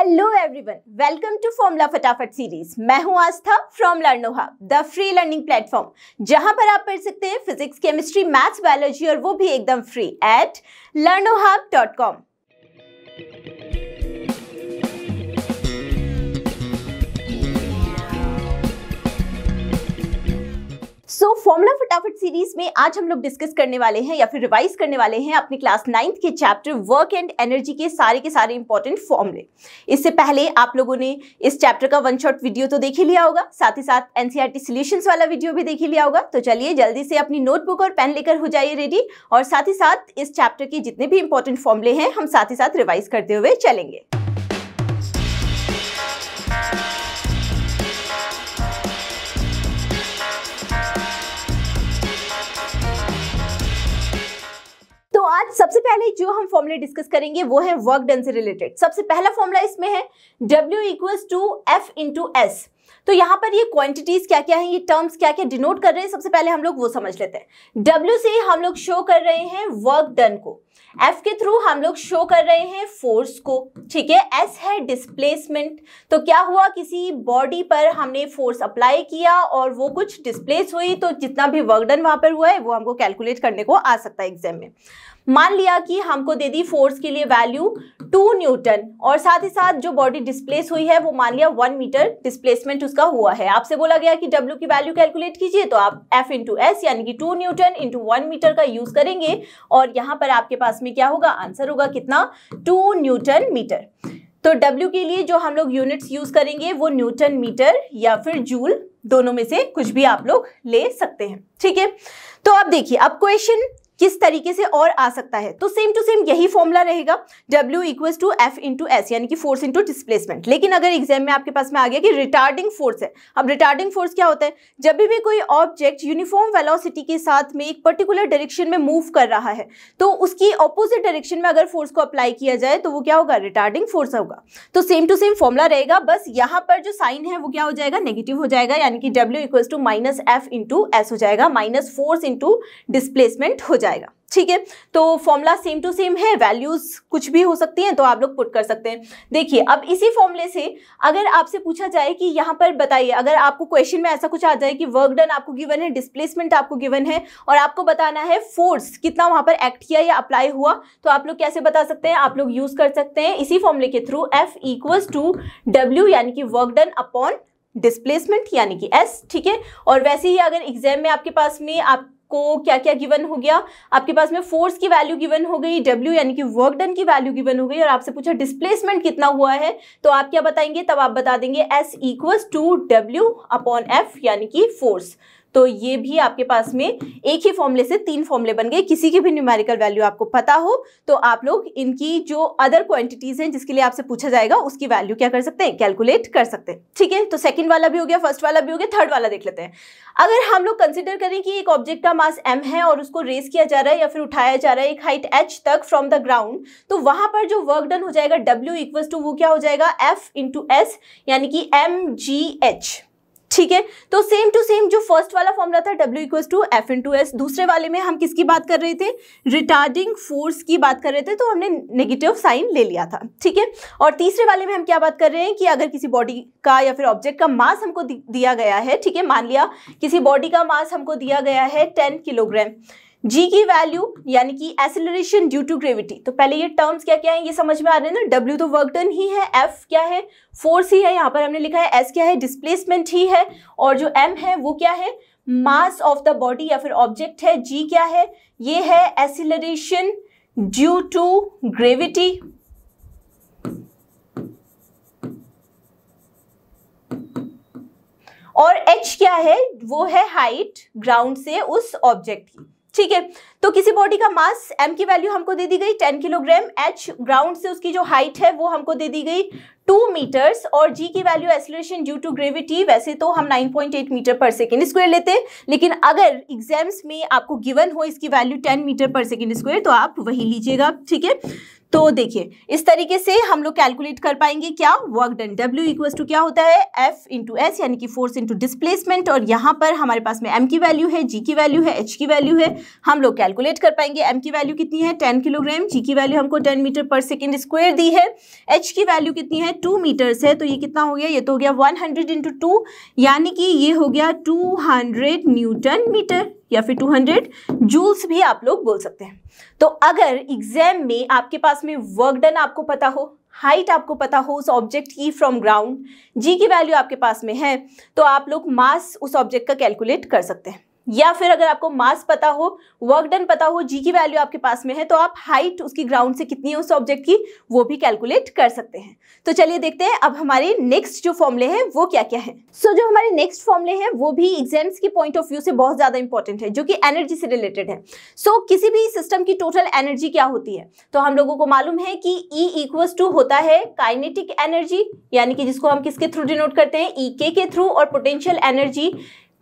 hello everyone welcome to formula फटाफट series मैं हूं Aastha from LearnoHub the free learning platform जहां पर आप पढ़ सकते हैं फिजिक्स केमिस्ट्री मैथ्स बायोलॉजी और वो भी एकदम free at LearnoHub dot com so formula फटाफट सीरीज में आज हम लोग डिस्कस करने वाले हैं या फिर रिवाइज करने वाले हैं अपने क्लास नाइन्थ के चैप्टर वर्क एंड एनर्जी के सारे के सारे इंपॉर्टेंट फॉर्मुले इससे पहले आप लोगों ने इस चैप्टर का वन शॉट वीडियो तो देख ही लिया होगा साथ ही साथ एनसीईआरटी सॉल्यूशंस e वाला वीडियो भी देख ही लिया होगा तो चलिए जल्दी से अपनी नोटबुक और पेन लेकर हो जाइए रेडी और साथ ही साथ इस चैप्टर के जितने भी इंपॉर्टेंट फॉर्मुले हैं हम साथ ही साथ रिवाइज करते हुए चलेंगे सबसे पहले जो हम फॉर्मुले डिस्कस करेंगे वो है वर्क डन से रिलेटेड सबसे पहला फॉर्मूला इसमें है W equal to F into S तो यहां पर ये क्वांटिटीज क्या क्या हैं ये टर्म्स क्या क्या डिनोट कर रहे हैं सबसे पहले हम लोग वो समझ लेते हैं डब्ल्यू से हम लोग शो कर रहे हैं वर्क डन को एफ के थ्रू हम लोग शो कर रहे हैं फोर्स को ठीक है एस है डिस्प्लेसमेंट तो क्या हुआ किसी बॉडी पर हमने फोर्स अप्लाई किया और वो कुछ डिस्प्लेस हुई तो जितना भी वर्क डन वहाँ पर हुआ है वो हमको कैलकुलेट करने को आ सकता है एग्जाम में मान लिया कि हमको दे दी फोर्स के लिए वैल्यू टू न्यूटन और साथ ही साथ जो बॉडी डिस्प्लेस हुई है वो मान लिया वन मीटर डिस्प्लेसमेंट यूनिट उसका हुआ है आपसे बोला गया कि डब्ल्यू की वैल्यू कैलकुलेट कीजिए तो आप एफ इंटू एस यानी कि two newton into one meter का यूज करेंगे और यहाँ पर आपके पास में क्या होगा आंसर होगा कितना टू न्यूटन मीटर तो W के लिए जो हम लोग यूनिट्स यूज करेंगे वो न्यूटन मीटर या फिर जूल दोनों में से कुछ भी आप लोग ले सकते हैं ठीक है तो अब देखिए अब क्वेश्चन किस तरीके से और आ सकता है तो सेम टू सेम यही फॉर्मूला रहेगा W equals to F into S यानी कि फोर्स इंटू डिस्प्लेसमेंट लेकिन अगर एग्जाम में आपके पास में आ गया कि रिटार्डिंग फोर्स है अब रिटार्डिंग फोर्स क्या होता है जब भी कोई ऑब्जेक्ट यूनिफॉर्म वेलोसिटी के साथ में एक पर्टिकुलर डायरेक्शन में मूव कर रहा है तो उसकी ऑपोजिट डायरेक्शन में अगर फोर्स को अप्लाई किया जाए तो वो क्या होगा रिटार्डिंग फोर्स होगा तो सेम टू सेम फॉर्मूला रहेगा बस यहाँ पर जो साइन है वो क्या हो जाएगा नेगेटिव हो जाएगा यानी कि W equals to minus F into S हो जाएगा माइनस फोर्स इंटू डिस्प्लेसमेंट हो जाएगा जाएगा ठीक है तो फॉर्मूला सेम टू सेम है वैल्यूज कुछ भी हो सकती हैं तो आप लोग पुट कर सकते हैं देखिए अब इसी फॉर्मूले से अगर आपसे पूछा जाए कि यहाँ पर बताइए अगर आपको क्वेश्चन में ऐसा कुछ आ जाए कि वर्क डन आपको गिवन है डिस्प्लेसमेंट आपको गिवन है और आपको बताना है फोर्स कितना वहाँ पर एक्ट किया या अप्लाई हुआ तो आप लोग कैसे बता सकते हैं आप लोग यूज कर सकते हैं इसी फॉर्मूले के through F equals to W यानी कि वर्क डन अपॉन डिस्प्लेसमेंट यानी कि एस ठीक है और वैसे ही अगर एग्जाम में आपके पास में आप को क्या क्या गिवन हो गया आपके पास में फोर्स की वैल्यू गिवन हो गई डब्ल्यू यानी कि वर्क डन की वैल्यू गिवन हो गई और आपसे पूछा डिस्प्लेसमेंट कितना हुआ है तो आप क्या बताएंगे तब आप बता देंगे S equal to W upon F यानी कि फोर्स तो ये भी आपके पास में एक ही फॉर्मूले से तीन फॉर्मूले बन गए किसी की भी न्यूमेरिकल वैल्यू आपको पता हो तो आप लोग इनकी जो अदर क्वांटिटीज हैं जिसके लिए आपसे पूछा जाएगा उसकी वैल्यू क्या कर सकते हैं कैलकुलेट कर सकते हैं ठीक है तो सेकंड वाला भी हो गया फर्स्ट वाला भी हो गया थर्ड वाला देख लेते हैं अगर हम लोग कंसिडर करें कि एक ऑब्जेक्ट का मास एम है और उसको रेस किया जा रहा है या फिर उठाया जा रहा है एक हाइट एच तक फ्रॉम द ग्राउंड तो वहां पर जो वर्क डन हो जाएगा डब्ल्यू इक्वल टू वो क्या हो जाएगा एफ इंटू एस यानी कि एम जी एच ठीक है तो सेम टू सेम जो फर्स्ट वाला फॉर्मूला था W equals to F into S दूसरे वाले में हम किसकी बात कर रहे थे रिटार्डिंग फोर्स की बात कर रहे थे तो हमने नेगेटिव साइन ले लिया था ठीक है और तीसरे वाले में हम क्या बात कर रहे हैं कि अगर किसी बॉडी का या फिर ऑब्जेक्ट का मास हमको दिया गया है ठीक है मान लिया किसी बॉडी का मास हमको दिया गया है टेन किलोग्राम जी की वैल्यू यानी कि एसिलरेशन ड्यू टू ग्रेविटी तो पहले ये टर्म्स क्या क्या है ये समझ में आ रहे हैं ना डब्ल्यू तो वर्क डन ही है एफ क्या है फोर्स ही है यहाँ पर हमने लिखा है एस क्या है डिस्प्लेसमेंट ही है और जो एम है वो क्या है मास ऑफ द बॉडी या फिर ऑब्जेक्ट है जी क्या है ये है एसिलरेशन ड्यू टू ग्रेविटी और h क्या है वो है हाइट ग्राउंड से उस ऑब्जेक्ट की ठीक है तो किसी बॉडी का मास एम की वैल्यू हमको दे दी गई टेन किलोग्राम एच ग्राउंड से उसकी जो हाइट है वो हमको दे दी गई टू मीटर्स और जी की value acceleration due to gravity वैसे तो हम 9.8 मीटर पर सेकेंड स्क्वायर लेते हैं लेकिन अगर एग्जाम्स में आपको गिवन हो इसकी value 10 metre per second square तो आप वही लीजिएगा ठीक है तो देखिए इस तरीके से हम लोग कैलकुलेट कर पाएंगे क्या work done W equal to क्या होता है एफ इंटू एस यानी कि फोर्स इंटू डिस्प्लेसमेंट और यहाँ पर हमारे पास में एम की वैल्यू है जी की वैल्यू है एच की वैल्यू है हम लोग कैलकुलेट कर पाएंगे एम की वैल्यू कितनी है टेन किलोग्राम जी की वैल्यू हमको ten metre per second square दी है एच की वैल्यू कितनी है टू मीटर्स है तो ये कितना हो गया ये तो हो गया वन हंड्रेड इंटू टू यानी कि ये हो गया टू हंड्रेड न्यूटन मीटर या फिर 200 जूल्स भी आप लोग बोल सकते हैं तो अगर एग्जाम में आपके पास में वर्क डन आपको पता हो हाइट आपको पता हो उस ऑब्जेक्ट की फ्रॉम ग्राउंड जी की वैल्यू आपके पास में है तो आप लोग मास उस ऑब्जेक्ट का कैलकुलेट कर सकते हैं या फिर अगर आपको मास पता हो वर्क डन पता हो जी की वैल्यू आपके पास में है तो आप हाइट उसकी ग्राउंड से कितनी है उस ऑब्जेक्ट की वो भी कैलकुलेट कर सकते हैं तो चलिए देखते हैं अब हमारे नेक्स्ट जो फॉर्मले हैं वो क्या क्या है सो so, जो हमारे नेक्स्ट फॉर्मले हैं वो भी एग्जाम्स के पॉइंट ऑफ व्यू से बहुत ज़्यादा इंपॉर्टेंट है जो कि एनर्जी से रिलेटेड है सो so, किसी भी सिस्टम की टोटल एनर्जी क्या होती है तो हम लोगों को मालूम है कि ई इक्वस टू होता है काइनेटिक एनर्जी यानी कि जिसको हम किसके थ्रू डिनोट करते हैं ई e के थ्रू और पोटेंशियल एनर्जी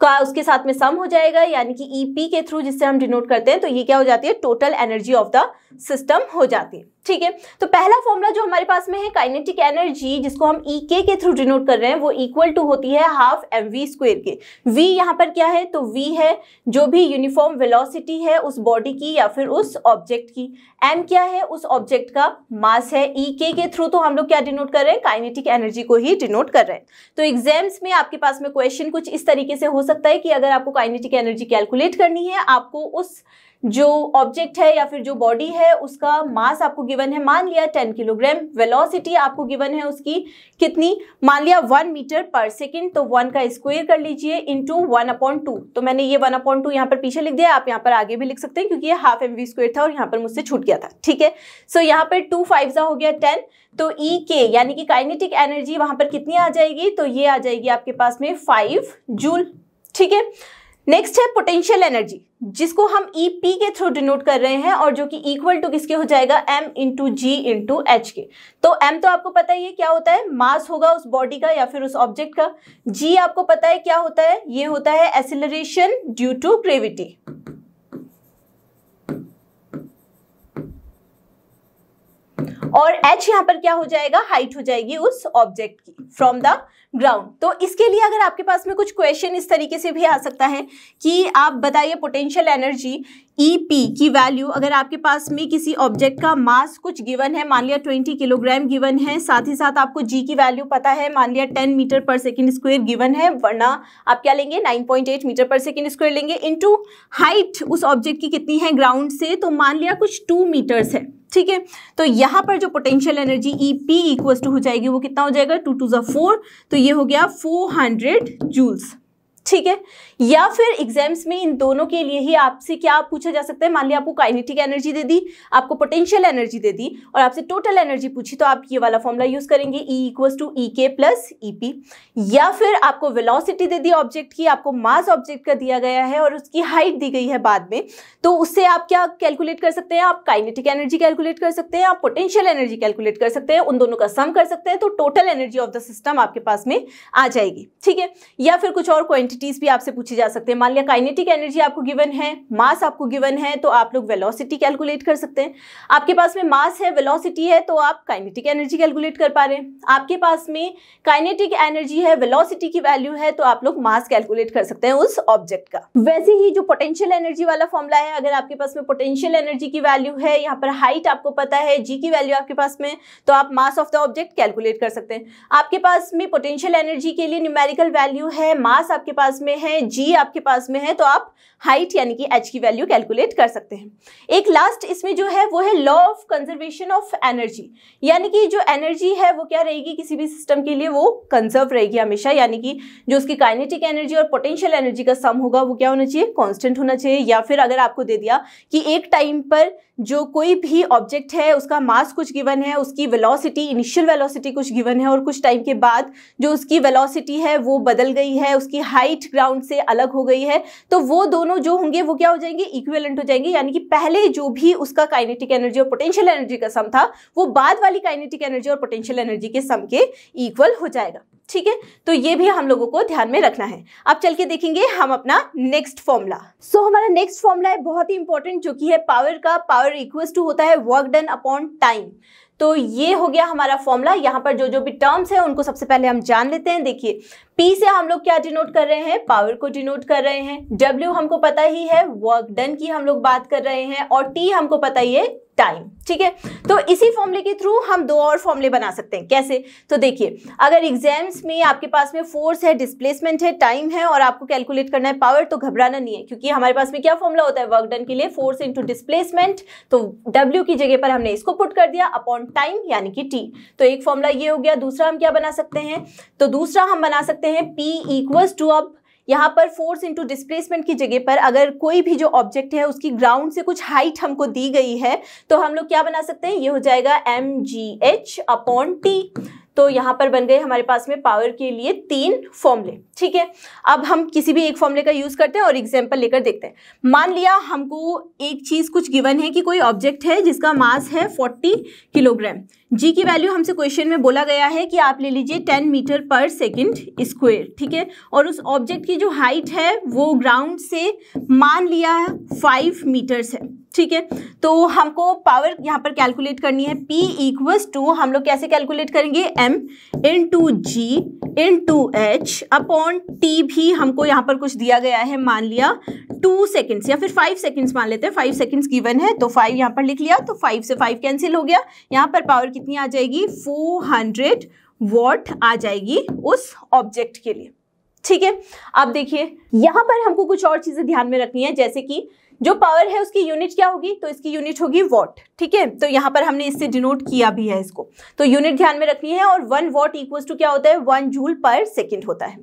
का उसके साथ में सम हो जाएगा यानी कि ई e पी के थ्रू जिससे हम डिनोट करते हैं तो ये क्या हो जाती है total energy of the system हो जाती है ठीक है तो पहला फॉर्मूला जो हमारे पास में है काइनेटिक एनर्जी जिसको हम ई e के के थ्रू डिनोट कर रहे हैं वो इक्वल टू होती है हाफ एम वी स्क्वेयर के वी यहाँ पर क्या है तो वी है जो भी यूनिफॉर्म वेलोसिटी है उस बॉडी की या फिर उस ऑब्जेक्ट की एम क्या है उस ऑब्जेक्ट का मास है ई e के के थ्रू तो हम लोग क्या डिनोट कर रहे हैं काइनेटिक एनर्जी को ही डिनोट कर रहे हैं तो एग्जाम्स में आपके पास में क्वेश्चन कुछ इस तरीके से हो सकता है कि अगर आपको काइनेटिक एनर्जी कैलकुलेट करनी है आपको उस जो ऑब्जेक्ट है या फिर जो बॉडी है उसका मास आपको गिवन है मान लिया 10 किलोग्राम वेलोसिटी आपको गिवन है उसकी कितनी मान लिया 1 मीटर पर सेकंड तो 1 का स्क्वायर कर लीजिए इनटू 1 अपॉन टू तो मैंने ये 1 अपॉन टू यहाँ पर पीछे लिख दिया आप यहाँ पर आगे भी लिख सकते हैं क्योंकि ये हाफ एम वी स्क्वेयर था और यहाँ पर मुझसे छूट गया था ठीक है सो यहाँ पर टू फाइव हो गया टेन तो ई e के यानी कि काइनेटिक एनर्जी वहाँ पर कितनी आ जाएगी तो ये आ जाएगी आपके पास में फाइव जूल ठीक है नेक्स्ट है पोटेंशियल एनर्जी जिसको हम ई e, पी के थ्रू डिनोट कर रहे हैं और जो कि इक्वल टू किसके हो जाएगा M into G into H के तो एम तो आपको पता ही है क्या होता है मास होगा उस बॉडी का या फिर उस ऑब्जेक्ट का जी आपको पता है क्या होता है ये होता है एसिलरेशन ड्यू टू ग्रेविटी और एच यहाँ पर क्या हो जाएगा हाइट हो जाएगी उस ऑब्जेक्ट की फ्रॉम द ग्राउंड तो इसके लिए अगर आपके पास में कुछ क्वेश्चन इस तरीके से भी आ सकता है कि आप बताइए potential energy E e P की वैल्यू अगर आपके पास में किसी ऑब्जेक्ट का मास कुछ गिवन है मान लिया ट्वेंटी किलोग्राम गिवन है साथ ही साथ आपको जी की वैल्यू पता है मान लिया ten metre per second square given है वरना आप क्या लेंगे nine point eight metre per second square लेंगे इनटू हाइट उस ऑब्जेक्ट की कितनी है ग्राउंड से तो मान लिया कुछ टू मीटर्स है ठीक है तो यहाँ पर जो potential energy E P equals to हो जाएगी वो कितना हो जाएगा टू टू ज़ा फोर तो ये हो गया फोर हंड्रेड जूल्स ठीक है या फिर एग्जाम्स में इन दोनों के लिए ही आपसे क्या पूछा जा सकता है मान लिया आपको काइनेटिक एनर्जी दे दी आपको पोटेंशियल एनर्जी दे दी और आपसे टोटल एनर्जी पूछी तो आप ये वाला फॉर्मूला यूज करेंगे ई इक्वल्स टू ई के प्लस ई पी या फिर आपको वेलोसिटी दे दी ऑब्जेक्ट की आपको मास ऑब्जेक्ट का दिया गया है और उसकी हाइट दी गई है बाद में तो उससे आप क्या कैलकुलेट कर सकते हैं आप काइनेटिक एनर्जी कैलकुलेट कर सकते हैं आप पोटेंशियल एनर्जी कैलकुलेट कर सकते हैं उन दोनों का सम कर सकते हैं तो total energy of the system आपके पास में आ जाएगी ठीक है या फिर कुछ और क्वान्टिटी क्वांटिटीज भी आपसे पूछी जा सकते हैं मान लिया काइनेटिक एनर्जी आपको गिवन है मास आपको गिवन है तो आप लोग वेलोसिटी कैलकुलेट कर सकते हैं आपके पास में मास है वेलोसिटी है तो आप काइनेटिक एनर्जी कैलकुलेट कर पा रहे हैं आपके पास में काइनेटिक एनर्जी है वेलोसिटी की वैल्यू है तो आप लोग मास कैलकुलेट कर सकते हैं उस ऑब्जेक्ट का वैसे ही जो पोटेंशियल एनर्जी वाला फॉर्मूला है अगर आपके पास में पोटेंशियल एनर्जी की वैल्यू है यहाँ पर हाइट आपको पता है जी की वैल्यू आपके पास में तो आप mass of the object calculate कर सकते हैं आपके पास में पोटेंशियल एनर्जी के लिए न्यूमेरिकल वैल्यू है मास आपके पास में है जी आपके पास में है तो आप हाइट यानी कि एच की वैल्यू कैलकुलेट कर सकते हैं एक लास्ट इसमें जो है वो है law of conservation of energy यानी कि जो एनर्जी है वो क्या रहेगी किसी भी सिस्टम के लिए वो कंजर्व रहेगी हमेशा यानी कि जो उसकी काइनेटिक एनर्जी और पोटेंशियल एनर्जी का सम होगा वो क्या होना चाहिए कॉन्स्टेंट होना चाहिए या फिर अगर आपको दे दिया कि एक टाइम पर जो कोई भी ऑब्जेक्ट है उसका मास कुछ गिवन है उसकी वेलोसिटी इनिशियल वेलोसिटी कुछ गिवन है और कुछ टाइम के बाद जो उसकी वेलोसिटी है वो बदल गई है उसकी हाइट ग्राउंड से अलग हो गई है तो वो दोनों जो होंगे वो क्या हो जाएंगे इक्विवेलेंट हो जाएंगे यानी कि पहले जो भी उसका काइनेटिक एनर्जी और पोटेंशियल एनर्जी का सम था वो बाद वाली काइनेटिक एनर्जी और पोटेंशियल एनर्जी के सम के इक्वल हो जाएगा ठीक है तो ये भी हम लोगों को ध्यान में रखना है अब चल के देखेंगे हम अपना नेक्स्ट फॉर्मूला सो हमारा नेक्स्ट फॉर्मूला है बहुत ही इंपॉर्टेंट जो कि है पावर का पावर इक्वल्स टू होता है वर्क डन अपॉन टाइम तो ये हो गया हमारा फॉर्मूला यहाँ पर जो जो भी टर्म्स है उनको सबसे पहले हम जान लेते हैं देखिए पी से हम लोग क्या डिनोट कर रहे हैं पावर को डिनोट कर रहे हैं डब्ल्यू हमको पता ही है वर्क डन की हम लोग बात कर रहे हैं और टी हमको पता ही है टाइम ठीक है तो इसी फॉर्मूले के थ्रू हम दो और फॉर्मूले बना सकते हैं कैसे तो देखिए अगर एग्जाम्स में आपके पास में फोर्स है डिस्प्लेसमेंट है टाइम है और आपको कैलकुलेट करना है पावर तो घबराना नहीं है क्योंकि हमारे पास में क्या फॉर्मूला होता है वर्क डन के लिए फोर्स इंटू डिस्प्लेसमेंट तो डब्ल्यू की जगह पर हमने इसको पुट कर दिया अपॉन टाइम यानी कि टी तो एक फॉर्मूला ये हो गया दूसरा हम क्या बना सकते हैं तो दूसरा हम बना सकते हैं सकते हैं पी इक्वल्स टू अब यहाँ पर फोर्स इंटू डिस्प्लेसमेंट की जगह पर अगर कोई भी जो ऑब्जेक्ट है उसकी ग्राउंड से कुछ हाइट हमको दी गई है तो हम लोग क्या बना सकते हैं ये हो जाएगा M G H upon T तो यहाँ पर बन गए हमारे पास में पावर के लिए तीन फॉर्मूले ठीक है अब हम किसी भी एक फॉर्मूले का यूज़ करते हैं और एग्जाम्पल लेकर देखते हैं मान लिया हमको एक चीज़ कुछ गिवन है कि कोई ऑब्जेक्ट है जिसका मास है फोर्टी किलोग्राम जी की वैल्यू हमसे क्वेश्चन में बोला गया है कि आप ले लीजिए ten metre per second square ठीक है और उस ऑब्जेक्ट की जो हाइट है वो ग्राउंड से मान लिया फाइव मीटर्स है ठीक है तो हमको पावर यहाँ पर कैलकुलेट करनी है P इक्वल्स टू हम लोग कैसे कैलकुलेट करेंगे M into G into H upon T भी हमको यहाँ पर कुछ दिया गया है मान लिया टू सेकेंड्स या फिर फाइव सेकेंड्स मान लेते हैं फाइव सेकेंड्स गिवन है तो फाइव यहाँ पर लिख लिया तो फाइव से फाइव कैंसिल हो गया यहाँ पर पावर कितनी आ जाएगी फोर हंड्रेड वॉट आ जाएगी उस ऑब्जेक्ट के लिए ठीक है अब देखिए यहाँ पर हमको कुछ और चीज़ें ध्यान में रखनी है जैसे कि जो पावर है उसकी यूनिट क्या होगी तो इसकी यूनिट होगी वॉट ठीक है तो यहाँ पर हमने इससे डिनोट किया भी है इसको तो यूनिट ध्यान में रखनी है और वन वॉट इक्वल्स टू क्या होता है वन जूल पर सेकेंड होता है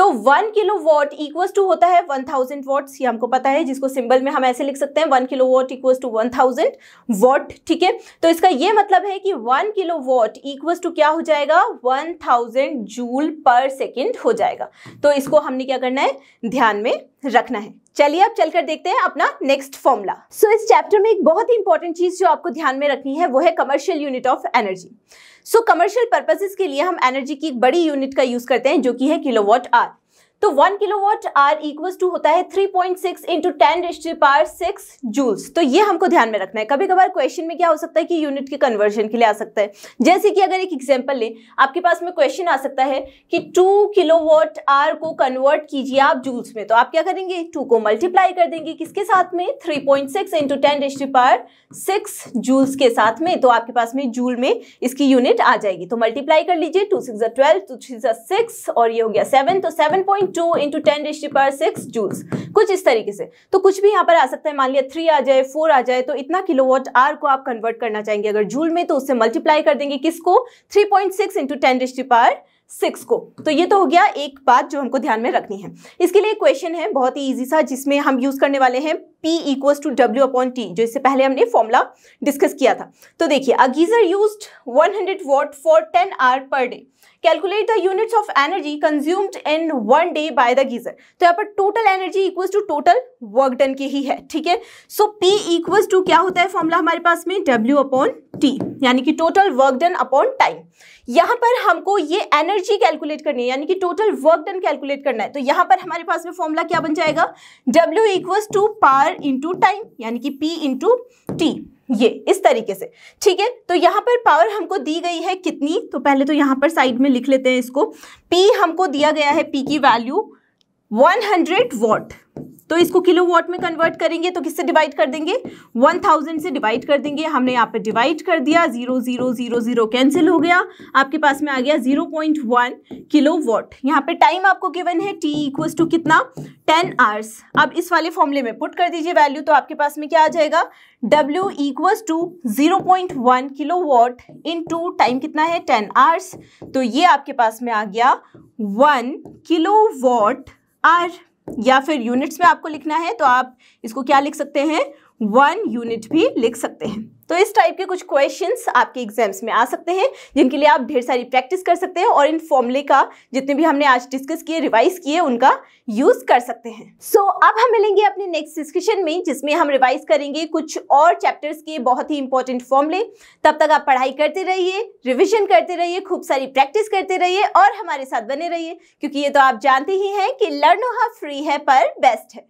तो one kilowatt equal to होता है वन थाउजेंड वॉट ये हमको पता है जिसको सिंबल में हम ऐसे लिख सकते हैं one kilowatt equal to one thousand watt ठीक है तो इसका ये मतलब है कि one kilowatt equal to क्या हो जाएगा one thousand joule per second हो जाएगा तो इसको हमने क्या करना है ध्यान में रखना है चलिए अब चलकर देखते हैं अपना नेक्स्ट फॉर्मूला सो so, इस चैप्टर में एक बहुत ही इंपॉर्टेंट चीज जो आपको ध्यान में रखनी है वो है commercial unit of energy so commercial purposes के लिए हम एनर्जी की एक बड़ी यूनिट का यूज़ करते हैं जो कि है किलोवाट आर तो one kilowatt hour equal to होता है three point six into ten power six joules तो ये हमको ध्यान में रखना है कभी कभार क्वेश्चन में क्या हो सकता है कि यूनिट के कन्वर्जन के लिए आ सकता है जैसे कि अगर एक एग्जाम्पल लें आपके पास में क्वेश्चन आ सकता है कि टू किलो वॉट आर को कन्वर्ट कीजिए आप जूल्स में तो आप क्या करेंगे टू को मल्टीप्लाई कर देंगे किसके साथ में three point six into ten power six joules के साथ में तो आपके पास में जूल में इसकी यूनिट आ जाएगी तो मल्टीप्लाई कर लीजिए two six twelve two three six और ये हो गया सेवन तो seven point two into ten raised power six joules कुछ इस तरीके से तो कुछ भी यहाँ पर आ सकता है मान लिया थ्री आ जाए फोर आ जाए तो इतना किलो वॉट आर को आप कन्वर्ट करना चाहेंगे अगर जूल में तो उससे मल्टीप्लाई कर देंगे किसको three point six into ten raised power six को तो ये तो हो गया एक बात जो हमको ध्यान में रखनी है इसके लिए क्वेश्चन है बहुत ही ईजी सा जिसमें हम यूज करने वाले हैं P equals to W upon T जो इससे पहले हमने फॉर्मूला डिस्कस किया था तो देखिए a geyser use 100 watt for 10 hour per day calculate the units of energy consumed in one day by the geyser तो यहाँ पर total energy equal to total work done के ही है ठीक है सो P इक्वल टू क्या होता है फॉर्मूला हमारे पास में W अपॉन टी यानी कि total work done upon time यहाँ पर हमको ये एनर्जी कैलकुलेट करनी है यानी कि टोटल वर्क डन कैलकुलेट करना है तो यहाँ पर हमारे पास में फॉर्मूला क्या बन जाएगा W equal to power into time यानी कि पी इंटू टी ये इस तरीके से ठीक है तो यहाँ पर पावर हमको दी गई है कितनी तो पहले तो यहाँ पर साइड में लिख लेते हैं इसको पी हमको दिया गया है पी की वैल्यू 100 हंड्रेड वॉट तो इसको किलो वॉट में कन्वर्ट करेंगे तो किससे डिवाइड कर देंगे वन थाउजेंड से डिवाइड कर देंगे हमने यहाँ पे डिवाइड कर दिया zero zero zero zero cancel हो गया आपके पास में आ गया zero point one kilowatt यहाँ पे टाइम आपको गिवन है टी इक्वल्स टू कितना टेन आवर्स अब इस वाले फॉर्मूले में पुट कर दीजिए वैल्यू तो आपके पास में क्या आ जाएगा W equals to zero point one kilowatt into time कितना है टेन आवर्स तो ये आपके पास में आ गया वन किलो वॉट आर या फिर यूनिट्स में आपको लिखना है तो आप इसको क्या लिख सकते हैं वन यूनिट भी लिख सकते हैं तो इस टाइप के कुछ क्वेश्चन आपके एग्जाम्स में आ सकते हैं जिनके लिए आप ढेर सारी प्रैक्टिस कर सकते हैं और इन फॉर्मुले का जितने भी हमने आज डिस्कस किए रिवाइज किए उनका यूज कर सकते हैं सो so, अब हम मिलेंगे अपने नेक्स्ट डिस्कशन में जिसमें हम रिवाइज करेंगे कुछ और चैप्टर्स के बहुत ही इंपॉर्टेंट फॉर्मले तब तक आप पढ़ाई करते रहिए रिविजन करते रहिए खूब सारी प्रैक्टिस करते रहिए और हमारे साथ बने रहिए क्योंकि ये तो आप जानते ही हैं कि लर्नो हा फ्री है पर बेस्ट है